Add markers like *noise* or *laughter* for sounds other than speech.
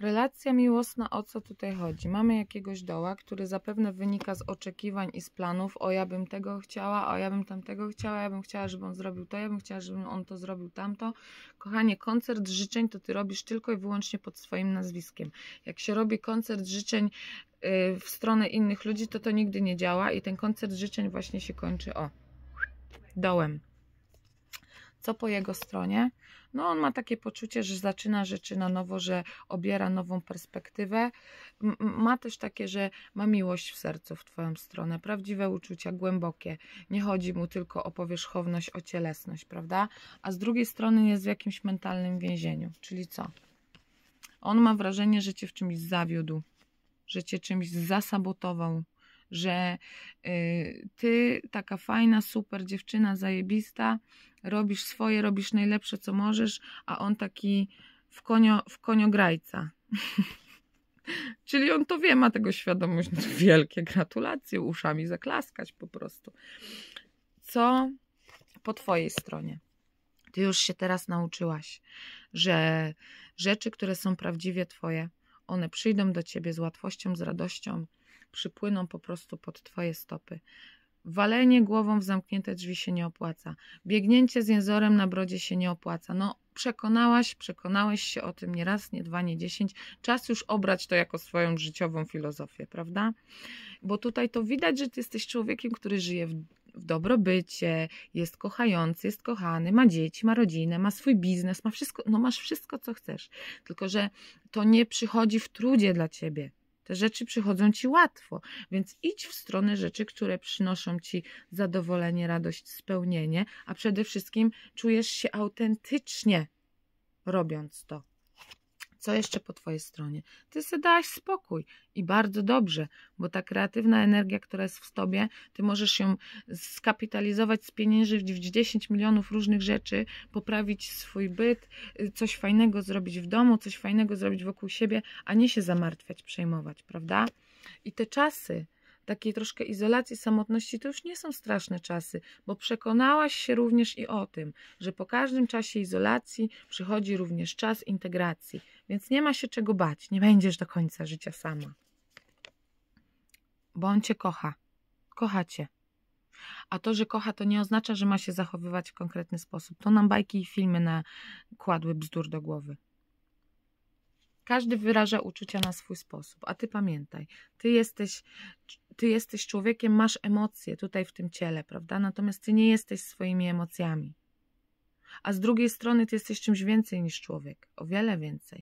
Relacja miłosna, o co tutaj chodzi? Mamy jakiegoś doła, który zapewne wynika z oczekiwań i z planów, o ja bym tego chciała, o ja bym tamtego chciała, ja bym chciała, żeby on zrobił to, ja bym chciała, żeby on to zrobił tamto. Kochanie, koncert życzeń to ty robisz tylko i wyłącznie pod swoim nazwiskiem. Jak się robi koncert życzeń y, w stronę innych ludzi, to to nigdy nie działa i ten koncert życzeń właśnie się kończy o dołem co po jego stronie? No on ma takie poczucie, że zaczyna rzeczy na nowo, że obiera nową perspektywę. ma też takie, że ma miłość w sercu w Twoją stronę, prawdziwe uczucia, głębokie. Nie chodzi mu tylko o powierzchowność, o cielesność, prawda? A z drugiej strony jest w jakimś mentalnym więzieniu, czyli co? On ma wrażenie, że Cię w czymś zawiódł, że Cię czymś zasabotował, że y, ty, taka fajna, super dziewczyna, zajebista, robisz swoje, robisz najlepsze, co możesz, a on taki w, konio, w koniograjca. *laughs* Czyli on to wie, ma tego świadomość. No wielkie gratulacje, uszami zaklaskać po prostu. Co po Twojej stronie? Ty już się teraz nauczyłaś, że rzeczy, które są prawdziwie Twoje, one przyjdą do Ciebie z łatwością, z radością, przypłyną po prostu pod Twoje stopy. Walenie głową w zamknięte drzwi się nie opłaca. Biegnięcie z jęzorem na brodzie się nie opłaca. No, przekonałaś, przekonałeś się o tym nie raz, nie dwa, nie dziesięć. Czas już obrać to jako swoją życiową filozofię, prawda? Bo tutaj to widać, że ty jesteś człowiekiem, który żyje w, w dobrobycie, jest kochający, jest kochany, ma dzieci, ma rodzinę, ma swój biznes, ma wszystko, no masz wszystko, co chcesz. Tylko, że to nie przychodzi w trudzie dla ciebie. Te rzeczy przychodzą ci łatwo, więc idź w stronę rzeczy, które przynoszą ci zadowolenie, radość, spełnienie, a przede wszystkim czujesz się autentycznie robiąc to co jeszcze po Twojej stronie. Ty sobie dałaś spokój i bardzo dobrze, bo ta kreatywna energia, która jest w Tobie, Ty możesz ją skapitalizować, spieniężyć w 10 milionów różnych rzeczy, poprawić swój byt, y, coś fajnego zrobić w domu, coś fajnego zrobić wokół siebie, a nie się zamartwiać, przejmować, prawda? I te czasy, takiej troszkę izolacji, samotności, to już nie są straszne czasy, bo przekonałaś się również i o tym, że po każdym czasie izolacji przychodzi również czas integracji, więc nie ma się czego bać, nie będziesz do końca życia sama. Bo on cię kocha, kocha cię. A to, że kocha, to nie oznacza, że ma się zachowywać w konkretny sposób. To nam bajki i filmy kładły bzdur do głowy. Każdy wyraża uczucia na swój sposób, a ty pamiętaj, ty jesteś ty jesteś człowiekiem, masz emocje tutaj w tym ciele, prawda? Natomiast ty nie jesteś swoimi emocjami. A z drugiej strony ty jesteś czymś więcej niż człowiek, o wiele więcej.